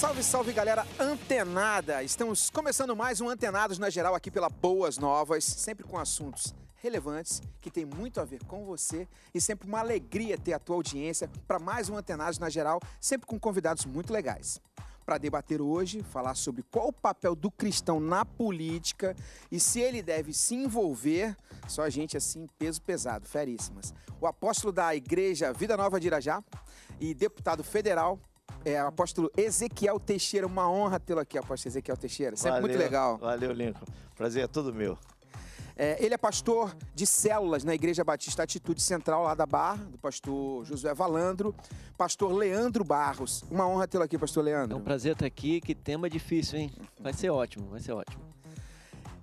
Salve, salve galera antenada! Estamos começando mais um Antenados na Geral aqui pela Boas Novas, sempre com assuntos relevantes que tem muito a ver com você e sempre uma alegria ter a tua audiência para mais um Antenados na Geral, sempre com convidados muito legais. Para debater hoje, falar sobre qual o papel do cristão na política e se ele deve se envolver, só gente assim, peso pesado, feríssimas. O apóstolo da Igreja Vida Nova de Irajá e deputado federal é, apóstolo Ezequiel Teixeira. Uma honra tê-lo aqui, apóstolo Ezequiel Teixeira. Sempre é valeu, muito legal. Valeu, Lincoln. Prazer é todo meu. É, ele é pastor de células na Igreja Batista Atitude Central, lá da Barra, do pastor Josué Valandro, pastor Leandro Barros. Uma honra tê-lo aqui, pastor Leandro. É um prazer estar aqui, que tema difícil, hein? Vai ser ótimo, vai ser ótimo.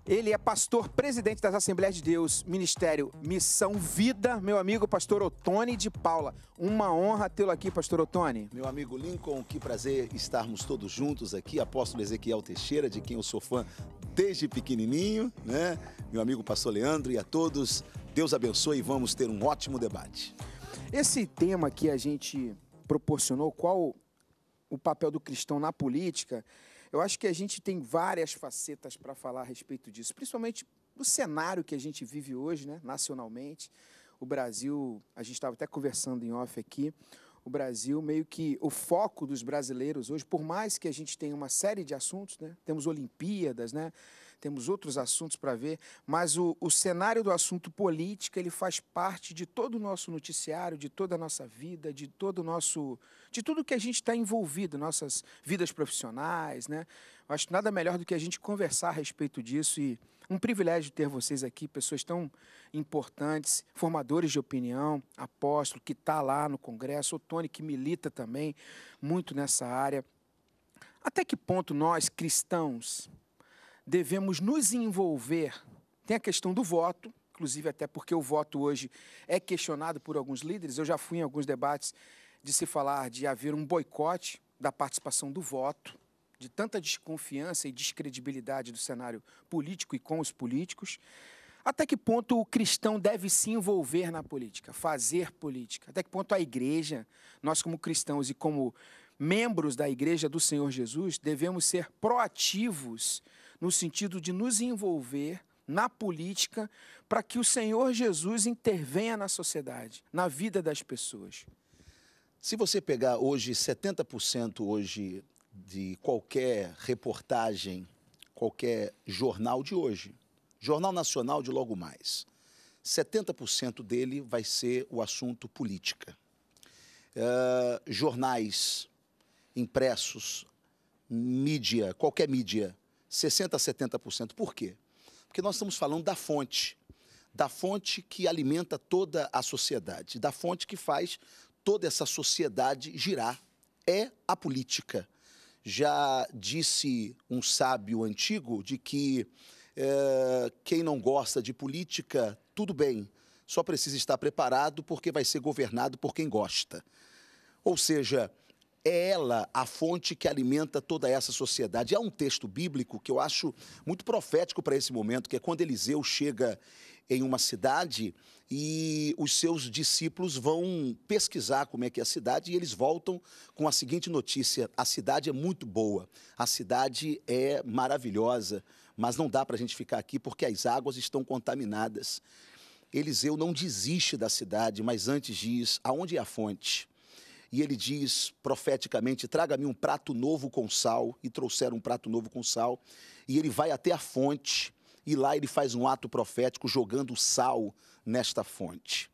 Ele é pastor presidente das Assembleias de Deus, Ministério Missão Vida, meu amigo pastor Otone de Paula. Uma honra tê-lo aqui, pastor Otone. Meu amigo Lincoln, que prazer estarmos todos juntos aqui. Apóstolo Ezequiel Teixeira, de quem eu sou fã desde pequenininho, né? Meu amigo pastor Leandro e a todos, Deus abençoe e vamos ter um ótimo debate. Esse tema que a gente proporcionou, qual o papel do cristão na política, eu acho que a gente tem várias facetas para falar a respeito disso, principalmente o cenário que a gente vive hoje, né, nacionalmente. O Brasil, a gente estava até conversando em off aqui, o Brasil meio que o foco dos brasileiros hoje, por mais que a gente tenha uma série de assuntos, né, temos Olimpíadas, né, temos outros assuntos para ver, mas o, o cenário do assunto política ele faz parte de todo o nosso noticiário, de toda a nossa vida, de todo o nosso. de tudo que a gente está envolvido, nossas vidas profissionais, né? Acho nada melhor do que a gente conversar a respeito disso e um privilégio ter vocês aqui, pessoas tão importantes, formadores de opinião, apóstolo que está lá no Congresso, o Tony que milita também muito nessa área. Até que ponto nós, cristãos, devemos nos envolver. Tem a questão do voto, inclusive até porque o voto hoje é questionado por alguns líderes. Eu já fui em alguns debates de se falar de haver um boicote da participação do voto, de tanta desconfiança e descredibilidade do cenário político e com os políticos. Até que ponto o cristão deve se envolver na política, fazer política? Até que ponto a igreja, nós como cristãos e como membros da igreja do Senhor Jesus, devemos ser proativos no sentido de nos envolver na política para que o Senhor Jesus intervenha na sociedade, na vida das pessoas. Se você pegar hoje 70% hoje de qualquer reportagem, qualquer jornal de hoje, Jornal Nacional de logo mais, 70% dele vai ser o assunto política. Uh, jornais, impressos, mídia, qualquer mídia, 60% a 70%. Por quê? Porque nós estamos falando da fonte, da fonte que alimenta toda a sociedade, da fonte que faz toda essa sociedade girar. É a política. Já disse um sábio antigo de que é, quem não gosta de política, tudo bem, só precisa estar preparado porque vai ser governado por quem gosta. Ou seja, é ela a fonte que alimenta toda essa sociedade. Há um texto bíblico que eu acho muito profético para esse momento, que é quando Eliseu chega em uma cidade e os seus discípulos vão pesquisar como é que é a cidade e eles voltam com a seguinte notícia: a cidade é muito boa, a cidade é maravilhosa, mas não dá para a gente ficar aqui porque as águas estão contaminadas. Eliseu não desiste da cidade, mas antes diz: aonde é a fonte? e ele diz profeticamente: Traga-me um prato novo com sal. E trouxeram um prato novo com sal. E ele vai até a fonte e lá ele faz um ato profético jogando sal nesta fonte.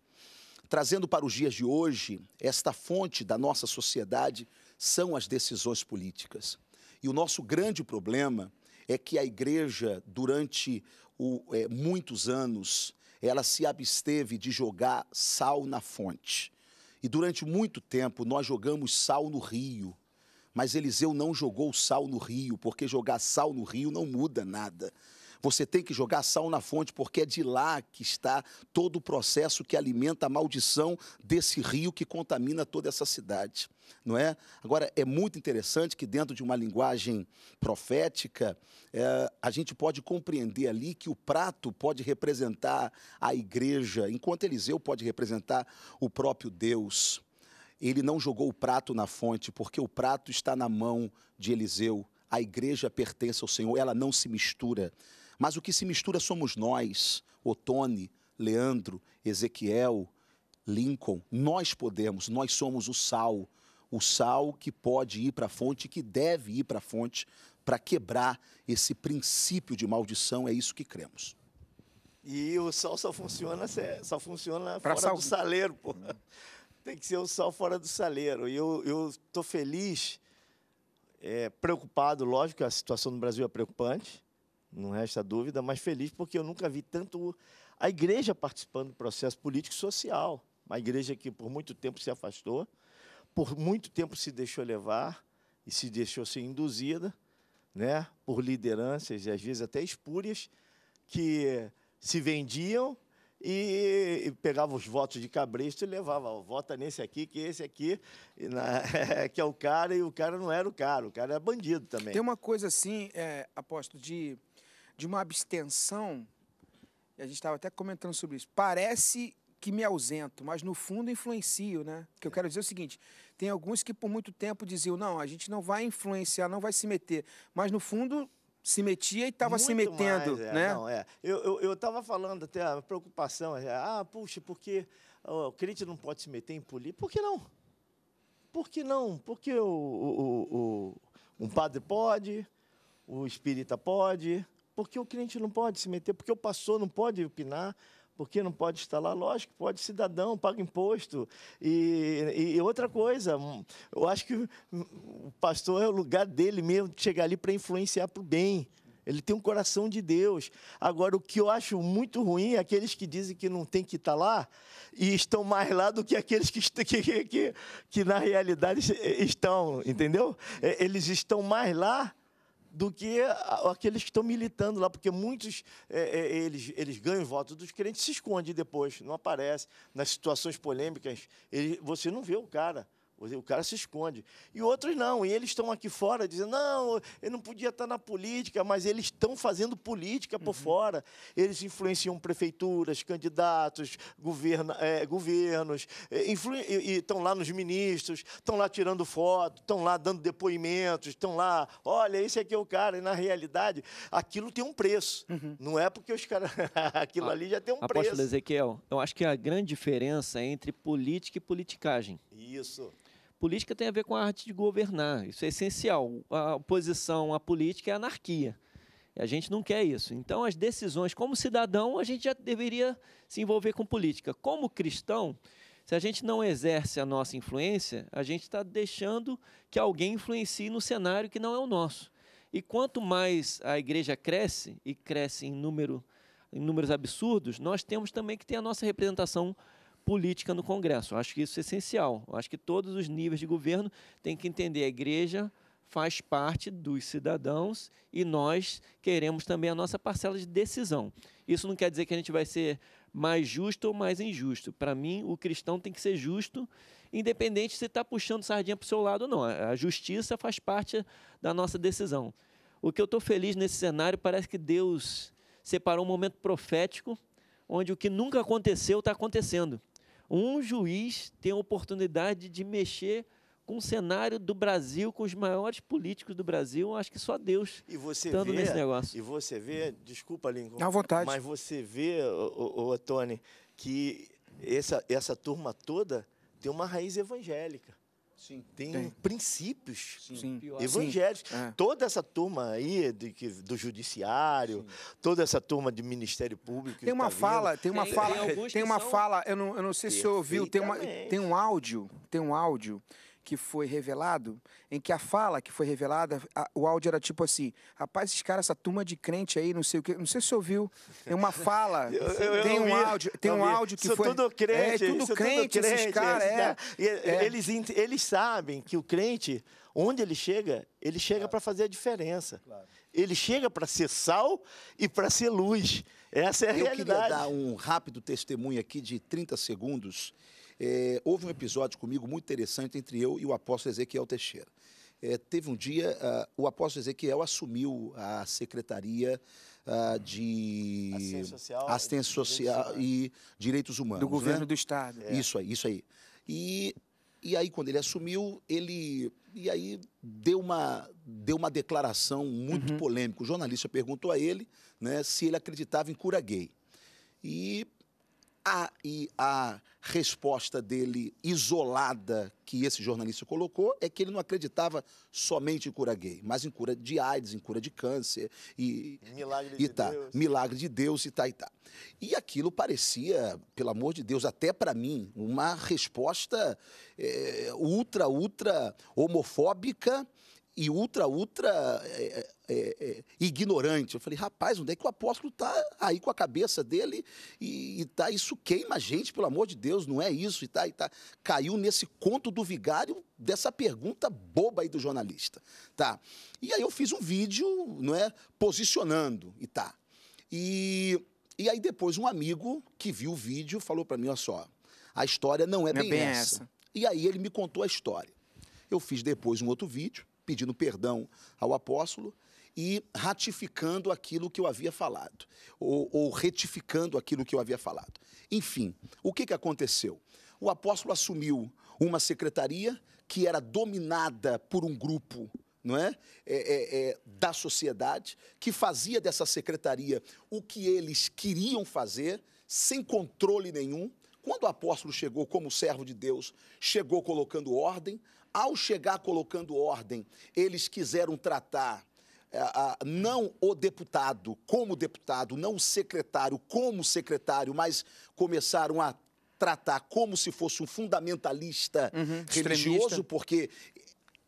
Trazendo para os dias de hoje, esta fonte da nossa sociedade são as decisões políticas. E o nosso grande problema é que a igreja, durante o, é, muitos anos, ela se absteve de jogar sal na fonte. E durante muito tempo nós jogamos sal no rio. Mas Eliseu não jogou sal no rio, porque jogar sal no rio não muda nada. Você tem que jogar sal na fonte, porque é de lá que está todo o processo que alimenta a maldição desse rio que contamina toda essa cidade. Não é? Agora, é muito interessante que, dentro de uma linguagem profética, é, a gente pode compreender ali que o prato pode representar a igreja, enquanto Eliseu pode representar o próprio Deus. Ele não jogou o prato na fonte, porque o prato está na mão de Eliseu. A igreja pertence ao Senhor, ela não se mistura. Mas o que se mistura somos nós, Otone, Leandro, Ezequiel, Lincoln. Nós podemos, nós somos o sal. O sal que pode ir para a fonte, que deve ir para a fonte, para quebrar esse princípio de maldição, é isso que cremos. E o sal só funciona, é, só funciona fora sal... do saleiro, pô. Tem que ser o sal fora do saleiro. E eu estou feliz, é, preocupado, lógico que a situação no Brasil é preocupante, não resta dúvida, mas feliz porque eu nunca vi tanto a igreja participando do processo político e social. Uma igreja que por muito tempo se afastou, por muito tempo se deixou levar e se deixou ser induzida, né, por lideranças e às vezes até espúrias que se vendiam e, pegava os votos de cabresto e levava, ó, vota nesse aqui, que esse aqui na, que é o cara, e o cara não era o cara, o cara é bandido também. Tem uma coisa assim, é, aposto, de de uma abstenção, e a gente estava até comentando sobre isso, parece que me ausento, mas no fundo influencio, né? O que eu quero dizer é o seguinte: tem alguns que por muito tempo diziam, não, a gente não vai influenciar, não vai se meter, mas no fundo se metia e estava se metendo, mais, é, né? Não, é. Eu estava falando até a preocupação, é, ah, puxa, porque o crente não pode se meter em política. Por que não? Por que não? Porque o, o, o, o um padre pode, o espírita pode, porque o cliente não pode se meter, porque o pastor não pode opinar, porque não pode estar lá? Lógico, pode cidadão, paga imposto. E, e outra coisa, hum, eu acho que o pastor é o lugar dele mesmo chegar ali para influenciar para o bem. Ele tem um coração de Deus. Agora, o que eu acho muito ruim é aqueles que dizem que não tem que estar tá lá e estão mais lá do que aqueles que, que, que, que na realidade eh, estão, entendeu? Eh, eles estão mais lá do que aqueles que estão militando lá, porque muitos é, é eles, eles ganham voto dos crentes se esconde depois, não aparece. Nas situações polêmicas, ele, você não vê o cara. O cara se esconde. E outros não, e eles estão aqui fora dizendo: não, eu não podia estar na política, mas eles estão fazendo política por uhum. fora. Eles influenciam prefeituras, candidatos, governa, é, governos, é, influ, e estão lá nos ministros, estão lá tirando foto, estão lá dando depoimentos, estão lá: olha, esse aqui é o cara. E na realidade, aquilo tem um preço. Uhum. Não é porque os caras. aquilo ah, ali já tem um Apóstolo preço. Ezequiel, eu acho que a grande diferença é entre política e politicagem. Isso. Política tem a ver com a arte de governar, isso é essencial. A oposição à política é anarquia. A gente não quer isso. Então, as decisões, como cidadão, a gente já deveria se envolver com política. Como cristão, se a gente não exerce a nossa influência, a gente está deixando que alguém influencie no cenário que não é o nosso. E quanto mais a igreja cresce, e cresce em número em números absurdos, nós temos também que ter a nossa representação política no Congresso. Eu acho que isso é essencial. Eu acho que todos os níveis de governo têm que entender a igreja faz parte dos cidadãos e nós queremos também a nossa parcela de decisão. Isso não quer dizer que a gente vai ser mais justo ou mais injusto. Para mim, o cristão tem que ser justo, independente se está puxando sardinha para o seu lado ou não. A justiça faz parte da nossa decisão. O que eu estou feliz nesse cenário parece que Deus separou um momento profético onde o que nunca aconteceu está acontecendo um juiz tem a oportunidade de mexer com o cenário do Brasil, com os maiores políticos do Brasil, acho que só Deus e você estando vê, nesse negócio. E você vê, desculpa, Lincoln. À vontade. Mas você vê, ô, ô, Tony, que essa, essa turma toda tem uma raiz evangélica. Sim. Tem, tem. princípios Sim. evangélicos. Sim. É. Toda essa turma aí de, que, do judiciário, Sim. toda essa turma de Ministério Público. Tem uma tá fala, tem uma tem, fala, tem, tem uma são... fala. Eu não, eu não sei se você ouviu. Tem, uma, tem um áudio, tem um áudio que foi revelado, em que a fala que foi revelada, a, o áudio era tipo assim: rapaz, esses caras, essa turma de crente aí, não sei o que, não sei se você ouviu, tem uma fala, eu, tem eu um vi, áudio, tem um vi. áudio que sou foi. Tudo crente, é, tudo crente, crente, esses caras, é, é, Eles, eles sabem que o crente, onde ele chega, ele chega claro. para fazer a diferença. Claro. Ele chega para ser sal e para ser luz. Essa é a eu realidade. Eu queria dar um rápido testemunho aqui de 30 segundos é, houve um episódio comigo muito interessante entre eu e o apóstolo Ezequiel Teixeira. É, teve um dia, uh, o apóstolo Ezequiel assumiu a secretaria uh, de assistência social, assistência social e direitos humanos. Do né? governo né? do Estado. É. Isso aí, isso aí. E, e aí, quando ele assumiu, ele. E aí deu uma, deu uma declaração muito uhum. polêmica. O jornalista perguntou a ele né, se ele acreditava em cura gay. E e a resposta dele, isolada, que esse jornalista colocou, é que ele não acreditava somente em cura gay, mas em cura de AIDS, em cura de câncer e. Milagre e de tá, Deus. Milagre de Deus e tá e tá. E aquilo parecia, pelo amor de Deus, até para mim, uma resposta é, ultra, ultra homofóbica e ultra, ultra é é, é, é, ignorante. Eu falei, rapaz, onde é que o apóstolo está aí com a cabeça dele e, e tá, isso queima a gente, pelo amor de Deus, não é isso, e tá, e tá. Caiu nesse conto do vigário dessa pergunta boba aí do jornalista, tá? E aí eu fiz um vídeo, não é, posicionando, e tá. E, e aí depois um amigo que viu o vídeo falou para mim, olha só, a história não é, não é bem, é bem essa. essa. E aí ele me contou a história. Eu fiz depois um outro vídeo, pedindo perdão ao apóstolo e ratificando aquilo que eu havia falado, ou, ou retificando aquilo que eu havia falado. Enfim, o que, que aconteceu? O apóstolo assumiu uma secretaria que era dominada por um grupo não é? É, é, é? da sociedade, que fazia dessa secretaria o que eles queriam fazer, sem controle nenhum. Quando o apóstolo chegou como servo de Deus, chegou colocando ordem, ao chegar colocando ordem, eles quiseram tratar eh, não o deputado como deputado, não o secretário como secretário, mas começaram a tratar como se fosse um fundamentalista uhum, religioso, porque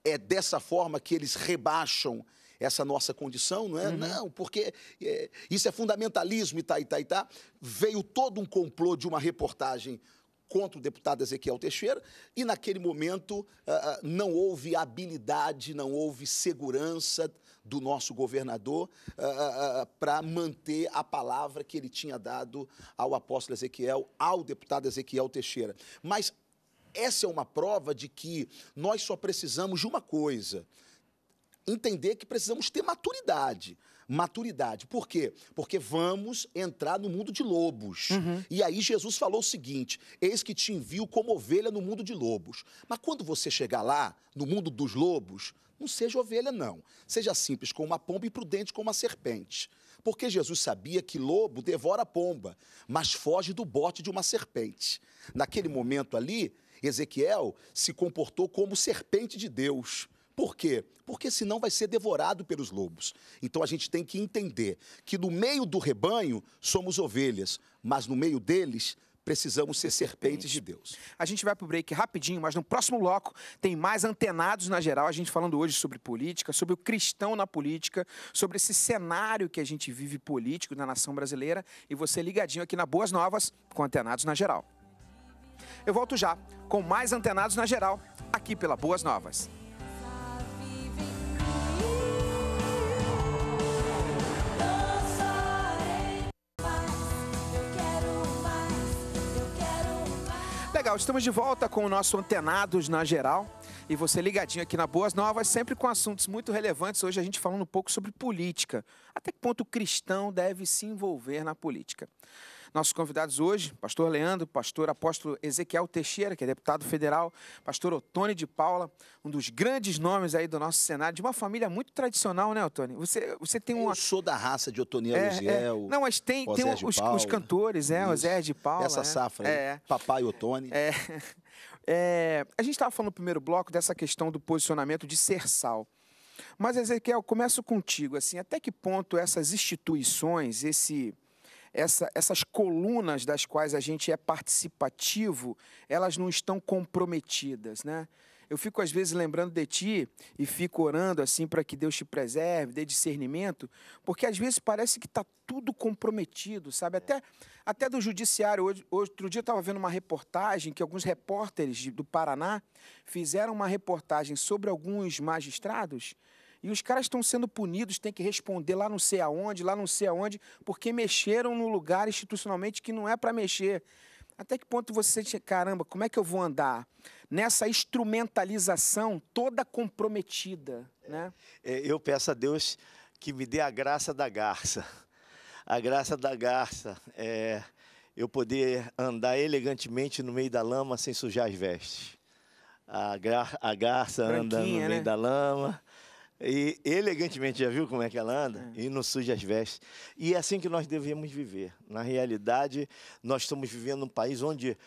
é dessa forma que eles rebaixam essa nossa condição, não é? Uhum. Não, porque é, isso é fundamentalismo e tá, e tá, e tá. Veio todo um complô de uma reportagem contra o deputado Ezequiel Teixeira e, naquele momento, ah, ah, não houve habilidade, não houve segurança do nosso governador ah, para manter a palavra que ele tinha dado ao apóstolo Ezequiel, ao deputado Ezequiel Teixeira. Mas essa é uma prova de que nós só precisamos de uma coisa: entender que precisamos ter maturidade maturidade. Por quê? Porque vamos entrar no mundo de lobos. Uhum. E aí Jesus falou o seguinte: Eis que te envio como ovelha no mundo de lobos. Mas quando você chegar lá, no mundo dos lobos, não seja ovelha, não. Seja simples como uma pomba e prudente como uma serpente. Porque Jesus sabia que lobo devora a pomba, mas foge do bote de uma serpente. Naquele momento ali, Ezequiel se comportou como serpente de Deus. Por quê? Porque senão vai ser devorado pelos lobos. Então a gente tem que entender que no meio do rebanho somos ovelhas, mas no meio deles precisamos ser serpentes de Deus. A gente vai para o break rapidinho, mas no próximo bloco tem mais antenados na geral. A gente falando hoje sobre política, sobre o cristão na política, sobre esse cenário que a gente vive político na nação brasileira. E você ligadinho aqui na Boas Novas com Antenados na Geral. Eu volto já com mais Antenados na Geral, aqui pela Boas Novas. legal, estamos de volta com o nosso Antenados na Geral. E você ligadinho aqui na Boas Novas, sempre com assuntos muito relevantes. Hoje a gente falando um pouco sobre política. Até que ponto o cristão deve se envolver na política. Nossos convidados hoje, pastor Leandro, pastor apóstolo Ezequiel Teixeira, que é deputado federal, pastor Otone de Paula, um dos grandes nomes aí do nosso cenário, de uma família muito tradicional, né, Otone? Você, você tem uma... Eu sou da raça de Otone é, é, Ezequiel? é. Não, mas tem, tem os, os, cantores, é, o Zé de Paula. Essa é. safra é. aí, papai Otone. É. É, a gente estava falando no primeiro bloco dessa questão do posicionamento de ser sal. Mas, Ezequiel, começo contigo. Assim, até que ponto essas instituições, esse, essa, essas colunas das quais a gente é participativo, elas não estão comprometidas, né? Eu fico às vezes lembrando de ti e fico orando assim para que Deus te preserve, dê discernimento, porque às vezes parece que está tudo comprometido, sabe? Até, até do judiciário. Hoje, outro dia eu estava vendo uma reportagem que alguns repórteres do Paraná fizeram uma reportagem sobre alguns magistrados e os caras estão sendo punidos, têm que responder lá não sei aonde, lá não sei aonde, porque mexeram no lugar institucionalmente que não é para mexer. Até que ponto você, caramba, como é que eu vou andar nessa instrumentalização toda comprometida, né? É, eu peço a Deus que me dê a graça da garça. A graça da garça é eu poder andar elegantemente no meio da lama sem sujar as vestes. A, gar, a garça Branquinha, anda no né? meio da lama e elegantemente, já viu como é que ela anda? É. E não suja as vestes. E é assim que nós devemos viver. Na realidade, nós estamos vivendo num país onde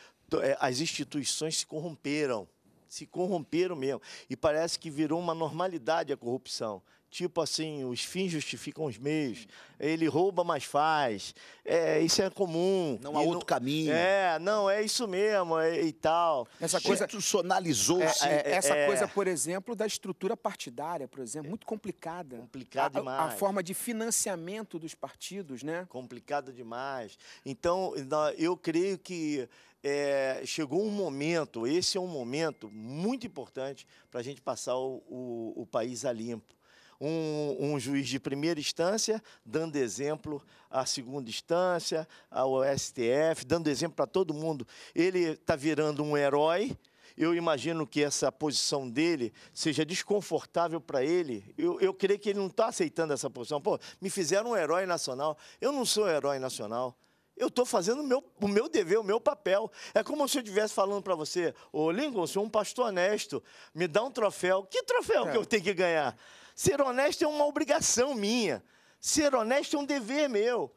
é, as instituições se corromperam. Se corromperam mesmo. E parece que virou uma normalidade a corrupção tipo assim, os fins justificam os meios, ele rouba, mas faz, é, isso é comum. Não há e outro não, caminho. É, não, é isso mesmo, é, e tal. Essa coisa institucionalizou-se. É, é essa é. coisa, por exemplo, da estrutura partidária, por exemplo, muito complicada. Complicada demais. A forma de financiamento dos partidos, né? Complicada demais. Então, eu creio que é, chegou um momento, esse é um momento muito importante para a gente passar o, o, o país a limpo um, um juiz de primeira instância dando exemplo à segunda instância, ao STF, dando exemplo para todo mundo. Ele está virando um herói, eu imagino que essa posição dele seja desconfortável para ele. Eu, eu, creio que ele não está aceitando essa posição. Pô, me fizeram um herói nacional. Eu não sou herói nacional. Eu estou fazendo o meu, o meu dever, o meu papel. É como se eu estivesse falando para você, ô Lincoln, eu sou é um pastor honesto, me dá um troféu. Que troféu é. que eu tenho que ganhar? Ser honesto é uma obrigação minha. Ser honesto é um dever meu.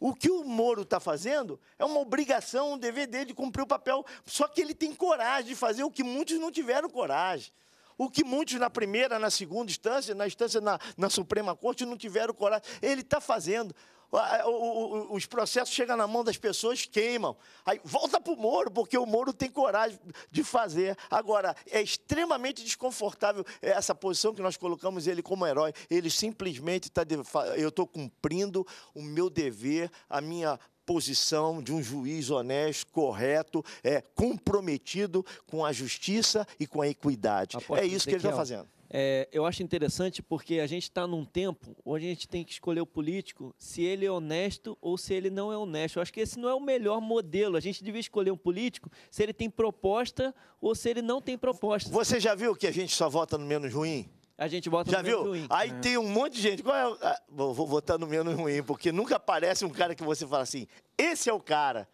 O que o Moro está fazendo é uma obrigação, um dever dele de cumprir o papel. Só que ele tem coragem de fazer o que muitos não tiveram coragem. O que muitos na primeira, na segunda instância, na instância na, na Suprema Corte não tiveram coragem. Ele está fazendo os processos chegam na mão das pessoas, queimam. Aí volta para o Moro, porque o Moro tem coragem de fazer. Agora, é extremamente desconfortável essa posição que nós colocamos ele como herói. Ele simplesmente está. Eu estou cumprindo o meu dever, a minha posição de um juiz honesto, correto, é comprometido com a justiça e com a equidade. Aposto é isso que ele está fazendo. É, eu acho interessante porque a gente está num tempo onde a gente tem que escolher o político se ele é honesto ou se ele não é honesto. Eu acho que esse não é o melhor modelo. A gente devia escolher um político se ele tem proposta ou se ele não tem proposta. Você já viu que a gente só vota no menos ruim? A gente vota Já no viu? menos ruim. Aí é. tem um monte de gente. Qual é? o- ah, Vou, votar no menos ruim, porque nunca aparece um cara que você fala assim: esse é o cara.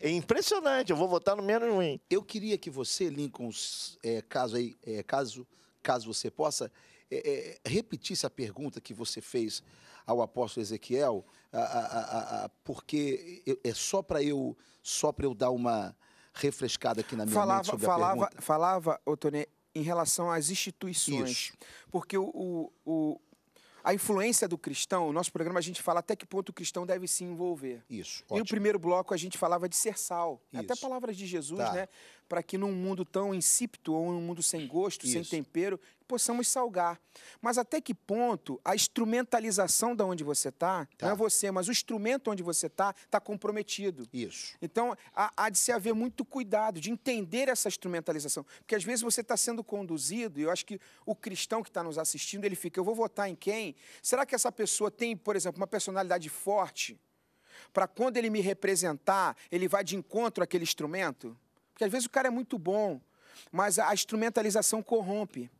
É impressionante, eu vou votar no menos ruim. Eu queria que você, Lincoln, s- é, caso aí, é, caso caso você possa, é, é, pergunta que você fez ao apóstolo Ezequiel, a, a, a, porque é só para eu, só para eu dar uma refrescada aqui na minha falava, mente sobre falava, a pergunta. Falava, Otone, em relação às instituições, Isso. porque o, o, o a influência do cristão, o nosso programa a gente fala até que ponto o cristão deve se envolver. Isso. Ótimo. E o primeiro bloco a gente falava de ser sal, Isso. até palavras de Jesus, tá. né? para que num mundo tão insípido ou num mundo sem gosto, Isso. sem tempero, possamos salgar. Mas até que ponto a instrumentalização da onde você está, tá. não é tá. você, mas o instrumento onde você está, está comprometido. Isso. Então, há, há, de se haver muito cuidado, de entender essa instrumentalização. Porque às vezes você está sendo conduzido, e eu acho que o cristão que está nos assistindo, ele fica, eu vou votar em quem? Será que essa pessoa tem, por exemplo, uma personalidade forte? Para quando ele me representar, ele vai de encontro àquele instrumento? Porque às vezes o cara é muito bom, mas a instrumentalização corrompe.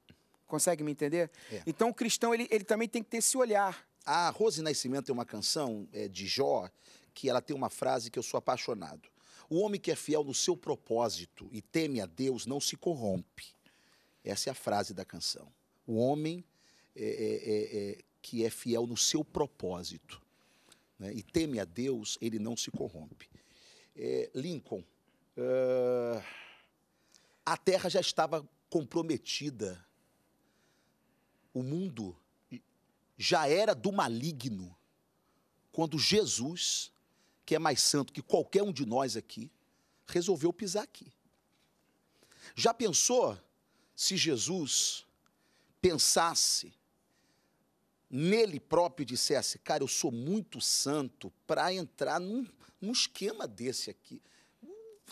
Consegue me entender? É. Então o cristão ele, ele também tem que ter esse olhar. A Rose Nascimento tem uma canção é, de Jó que ela tem uma frase que eu sou apaixonado. O homem que é fiel no seu propósito e teme a Deus não se corrompe. Essa é a frase da canção. O homem é, é, é, é que é fiel no seu propósito né, e teme a Deus, ele não se corrompe. Lincoln, ah, a terra já estava comprometida. O mundo já era do maligno quando Jesus, que é mais santo que qualquer um de nós aqui, resolveu pisar aqui. Já pensou se Jesus pensasse nele próprio e dissesse, cara, eu sou muito santo para entrar num, num esquema desse aqui?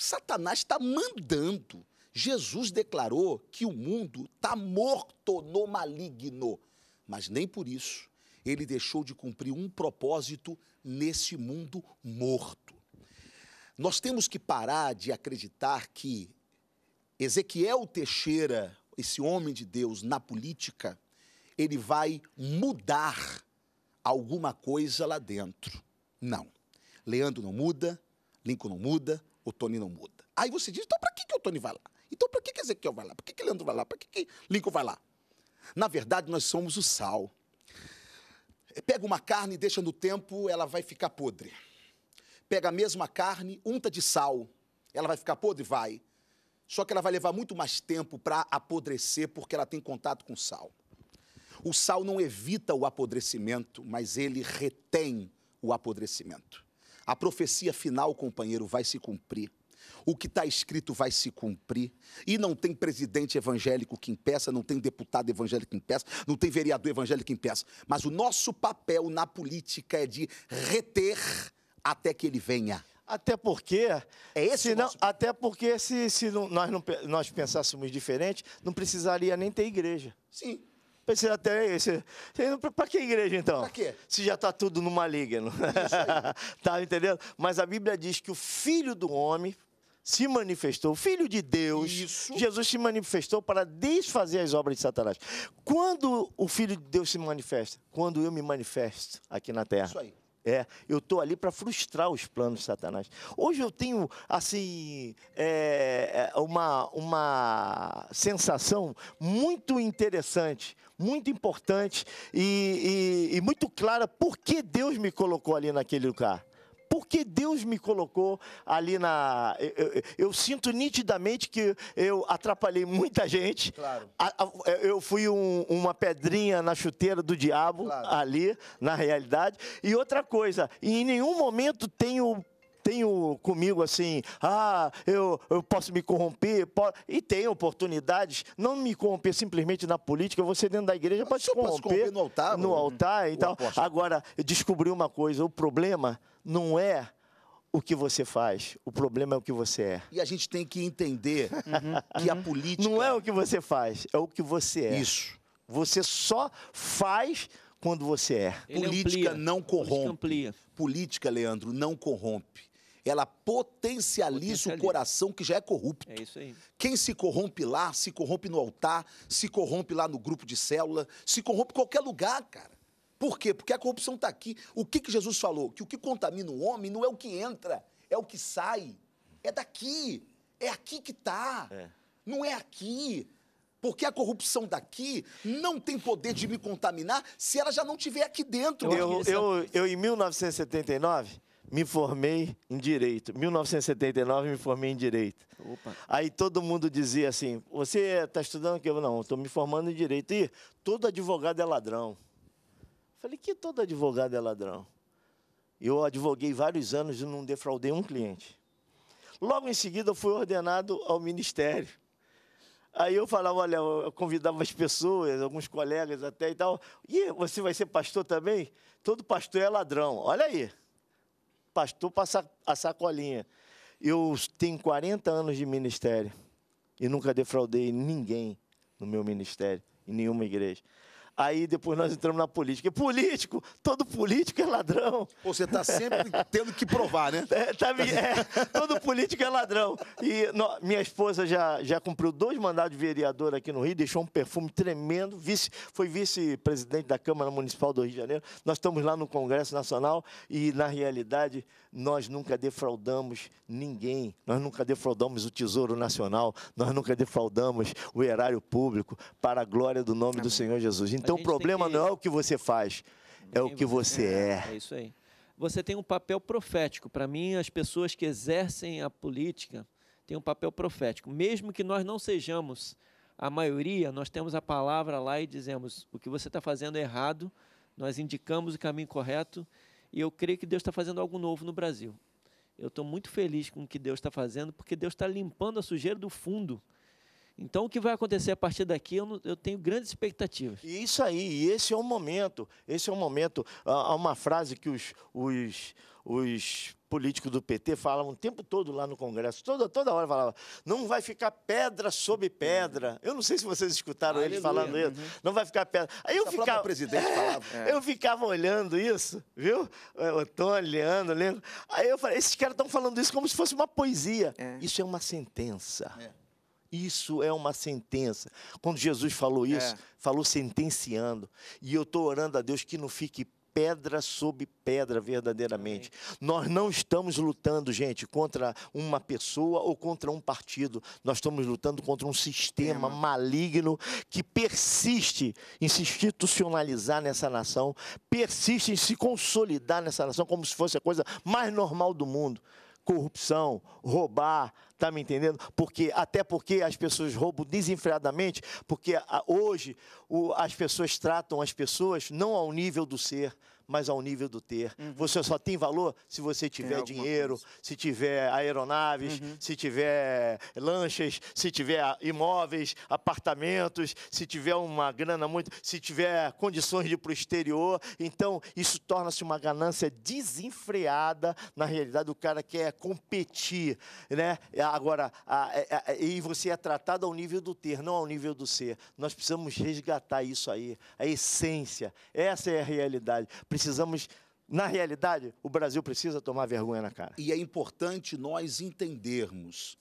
Satanás está mandando. Jesus declarou que o mundo está morto no maligno, mas nem por isso ele deixou de cumprir um propósito nesse mundo morto. Nós temos que parar de acreditar que Ezequiel Teixeira, esse homem de Deus na política, ele vai mudar alguma coisa lá dentro. Não. Leandro não muda, Lincoln não muda, o Tony não muda. Aí você diz, então para que, que o Tony vai lá? Então para que, que Ezequiel vai lá? Para que, que Leandro vai lá? Para que, que Lincoln vai lá? Na verdade, nós somos o sal. Pega uma carne e deixa no tempo, ela vai ficar podre. Pega a mesma carne, unta de sal, ela vai ficar podre? Vai. Só que ela vai levar muito mais tempo para apodrecer porque ela tem contato com sal. O sal não evita o apodrecimento, mas ele retém o apodrecimento. A profecia final, companheiro, vai se cumprir. O que está escrito vai se cumprir. E não tem presidente evangélico que impeça, não tem deputado evangélico que impeça, não tem vereador evangélico que impeça. Mas o nosso papel na política é de reter até que ele venha. Até porque. É esse não, nosso... Até porque, se, se não, nós, não, nós pensássemos diferente, não precisaria nem ter igreja. Sim. Pensei até esse. Para que igreja então? quê? Se já está tudo no maligno. tá entendendo? Mas a Bíblia diz que o filho do homem se manifestou, o filho de Deus, Isso. Jesus se manifestou para desfazer as obras de Satanás. Quando o filho de Deus se manifesta? Quando eu me manifesto aqui na terra. Isso aí. É, eu estou ali para frustrar os planos de Satanás. Hoje eu tenho, assim, é, é, uma, uma sensação muito interessante, muito importante e, e, e muito clara por que Deus me colocou ali naquele lugar porque Deus me colocou ali na. Eu, eu, eu sinto nitidamente que eu atrapalhei muita gente. Claro. eu fui um, uma pedrinha na chuteira do diabo claro. ali, na realidade. E outra coisa, em nenhum momento tenho tenho comigo assim, ah, eu, eu posso me corromper, posso... e tenho oportunidades, não me corromper simplesmente na política, você dentro da igreja ah, pode se corromper, corromper no altar, no né? altar e tal. Agora, descobri uma coisa, o problema não é o que você faz, o problema é o que você é. E a gente tem que entender uhum. Uhum. que a política. Não é o que você faz, é o que você é. Isso. Você só faz quando você é. Ele política amplia. não corrompe. Política, política, Leandro, não corrompe. Ela potencializa, potencializa, o coração que já é corrupto. É isso aí. Quem se corrompe lá, se corrompe no altar, se corrompe lá no grupo de célula, se corrompe em qualquer lugar, cara. Por quê? Porque a corrupção está aqui. O que, que Jesus falou? Que o que contamina o homem não é o que entra, é o que sai. É daqui. É aqui que está. É. Não é aqui. Porque a corrupção daqui não tem poder de me contaminar se ela já não estiver aqui dentro. Eu, eu, eu, em 1979, me formei em Direito. 1979, me formei em Direito. Opa. Aí todo mundo dizia assim, você está estudando o quê? Eu, não, estou me formando em Direito. E todo advogado é ladrão. Falei que todo advogado é ladrão. Eu advoguei vários anos e não defraudei um cliente. Logo em seguida, eu fui ordenado ao ministério. Aí eu falava, olha, eu convidava as pessoas, alguns colegas até e tal. E você vai ser pastor também? Todo pastor é ladrão. Olha aí. Pastor passa a sacolinha. Eu tenho 40 anos de ministério e nunca defraudei ninguém no meu ministério, em nenhuma igreja. Aí depois nós entramos na política. E político, todo político é ladrão. você está sempre tendo que provar, né? É, tá, é, todo político é ladrão. E no, minha esposa já, já cumpriu dois mandados de vereador aqui no Rio, deixou um perfume tremendo. Vice, foi vice-presidente da Câmara Municipal do Rio de Janeiro. Nós estamos lá no Congresso Nacional e, na realidade, nós nunca defraudamos ninguém. Nós nunca defraudamos o Tesouro Nacional. Nós nunca defraudamos o erário público para a glória do nome Amém. do Senhor Jesus. Então, então o problema que... não é o que você faz, é o que você, você é. é. É isso aí. Você tem um papel profético. Para mim, as pessoas que exercem a política têm um papel profético. Mesmo que nós não sejamos a maioria, nós temos a palavra lá e dizemos: o que você está fazendo é errado, nós indicamos o caminho correto. E eu creio que Deus está fazendo algo novo no Brasil. Eu estou muito feliz com o que Deus está fazendo, porque Deus está limpando a sujeira do fundo então, o que vai acontecer a partir daqui, eu, não, eu tenho grandes expectativas. E isso aí, esse é o momento. Esse é o momento. Há uma frase que os, os, os políticos do PT falavam o tempo todo lá no Congresso, toda, toda hora falavam, não vai ficar pedra sobre pedra. Eu não sei se vocês escutaram Aleluia, ele falando uhum. isso. Não vai ficar pedra. Aí eu ficava. presidente é, falava. É. Eu ficava olhando isso, viu? Antônio, é, olhando, Leandro. Aí eu falei, esses caras estão falando isso como se fosse uma poesia. É. Isso é uma sentença. É. Isso é uma sentença. Quando Jesus falou é. isso, é. falou sentenciando. E eu estou orando a Deus que não fique pedra sobre pedra, verdadeiramente. Amém. Nós não estamos lutando, gente, contra uma pessoa ou contra um partido. Nós estamos lutando contra um sistema Tema. maligno que persiste em se institucionalizar nessa nação, persiste em se consolidar nessa nação como se fosse a coisa mais normal do mundo corrupção, roubar, tá me entendendo? Porque até porque as pessoas roubam desenfreadamente, porque ah, hoje o, as pessoas tratam as pessoas não ao nível do ser, mas ao nível do ter. Uhum. Você só tem valor se você tiver dinheiro, coisa. se tiver aeronaves, uhum. se tiver lanchas, se tiver imóveis, apartamentos, se tiver uma grana muito, se tiver condições de ir para o exterior. Então, isso torna-se uma ganância desenfreada. Na realidade, o cara quer é competir. Né? Agora, a, a, é, a, é, e você é tratado ao nível do ter, não ao nível do ser. Nós precisamos resgatar isso aí, a essência. Essa é a realidade precisamos na realidade, o Brasil precisa tomar vergonha na cara. E é importante nós entendermos,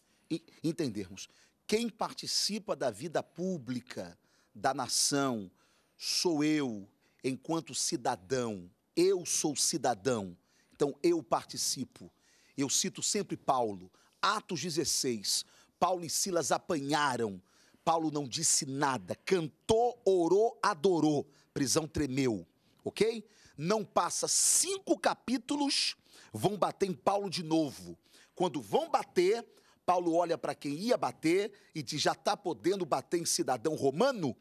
entendermos quem participa da vida pública da nação sou eu, enquanto cidadão. Eu sou cidadão, então eu participo. Eu cito sempre Paulo, Atos 16. Paulo e Silas apanharam. Paulo não disse nada, cantou, orou, adorou. Prisão tremeu, ok? não passa cinco capítulos, vão bater em Paulo de novo. Quando vão bater, Paulo olha para quem ia bater e diz: já está podendo bater em cidadão romano?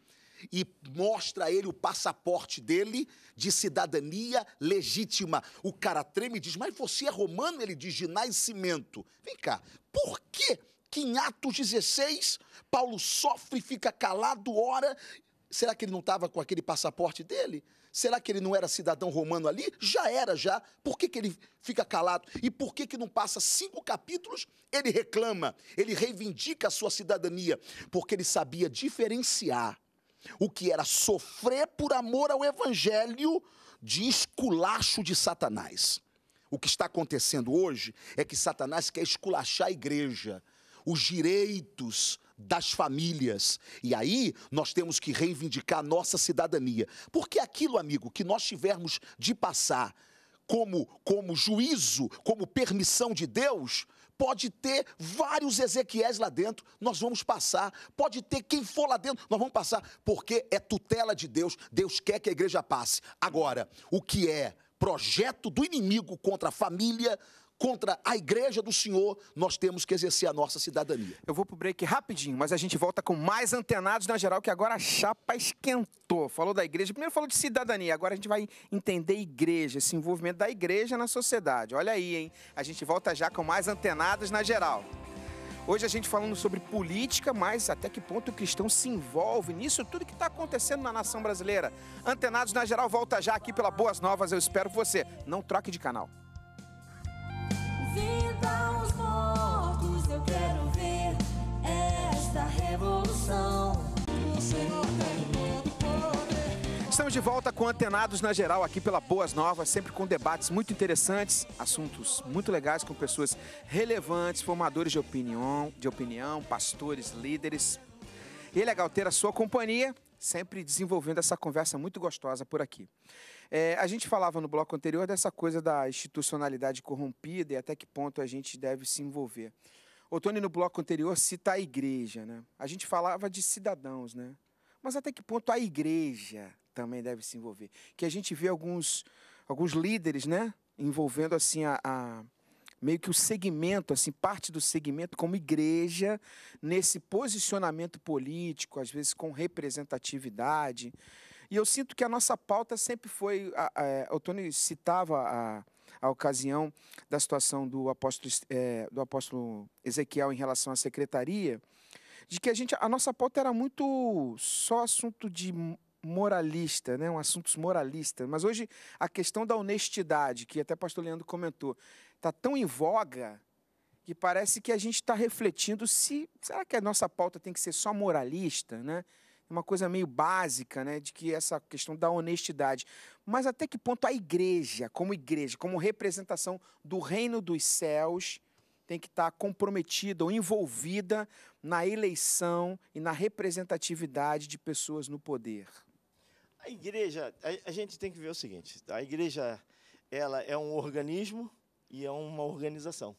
E mostra a ele o passaporte dele de cidadania legítima. O cara treme e diz: Mas você é romano? Ele diz: De nascimento. Vem cá, por que, que em Atos 16 Paulo sofre, fica calado, ora Será que ele não estava com aquele passaporte dele? Será que ele não era cidadão romano ali? Já era, já. Por que, que ele fica calado? E por que, que não passa cinco capítulos? Ele reclama, ele reivindica a sua cidadania, porque ele sabia diferenciar o que era sofrer por amor ao evangelho de esculacho de Satanás. O que está acontecendo hoje é que Satanás quer esculachar a igreja, os direitos, das famílias. E aí nós temos que reivindicar nossa cidadania. Porque aquilo, amigo, que nós tivermos de passar como, como juízo, como permissão de Deus, pode ter vários Ezequiéis lá dentro, nós vamos passar. Pode ter quem for lá dentro, nós vamos passar, porque é tutela de Deus. Deus quer que a igreja passe. Agora, o que é projeto do inimigo contra a família, contra a igreja do Senhor, nós temos que exercer a nossa cidadania. Eu vou para o break rapidinho, mas a gente volta com mais antenados na geral, que agora a chapa esquentou. Falou da igreja, primeiro falou de cidadania, agora a gente vai entender igreja, esse envolvimento da igreja na sociedade. Olha aí, hein? A gente volta já com mais antenados na geral. Hoje a gente falando sobre política, mas até que ponto o cristão se envolve nisso, tudo que está acontecendo na nação brasileira. Antenados na geral, volta já aqui pela Boas Novas, eu espero você. Não troque de canal vida aos mortos. Eu quero ver esta revolução. O Senhor tem todo poder. Estamos de volta com Antenados na Geral aqui pela Boas Novas, sempre com debates muito interessantes, assuntos muito legais com pessoas relevantes, formadores de opinião, de opinião, pastores, líderes. E é legal ter a sua companhia, sempre desenvolvendo essa conversa muito gostosa por aqui. É, a gente falava no bloco anterior dessa coisa da institucionalidade corrompida e até que ponto a gente deve se envolver. O Tony, no bloco anterior, cita a igreja. Né? A gente falava de cidadãos, né? mas até que ponto a igreja também deve se envolver? Que a gente vê alguns, alguns líderes né? envolvendo assim a, a meio que o segmento, assim, parte do segmento como igreja nesse posicionamento político, às vezes com representatividade. E eu sinto que a nossa pauta sempre foi. A, a, o Tony citava a, a ocasião da situação do apóstolo, é, do apóstolo Ezequiel em relação à secretaria, de que a, gente, a nossa pauta era muito só assunto de moralista, né? um assuntos moralista. Mas hoje a questão da honestidade, que até o pastor Leandro comentou, está tão em voga que parece que a gente está refletindo se será que a nossa pauta tem que ser só moralista, né? uma coisa meio básica, né, de que essa questão da honestidade. Mas até que ponto a igreja, como igreja, como representação do reino dos céus, tem que estar comprometida ou envolvida na eleição e na representatividade de pessoas no poder? A igreja, a, a gente tem que ver o seguinte: tá? a igreja, ela é um organismo e é uma organização.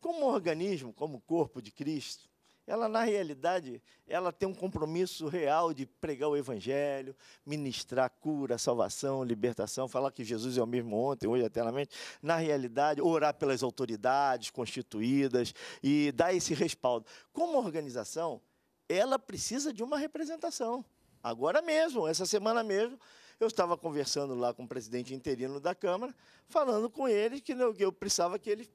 Como organismo, como corpo de Cristo, ela na realidade, ela tem um compromisso real de pregar o evangelho, ministrar cura, salvação, libertação, falar que Jesus é o mesmo ontem, hoje eternamente, na realidade, orar pelas autoridades constituídas e dar esse respaldo. Como organização, ela precisa de uma representação. Agora mesmo, essa semana mesmo, eu estava conversando lá com o presidente interino da Câmara, falando com ele que né, eu precisava que ele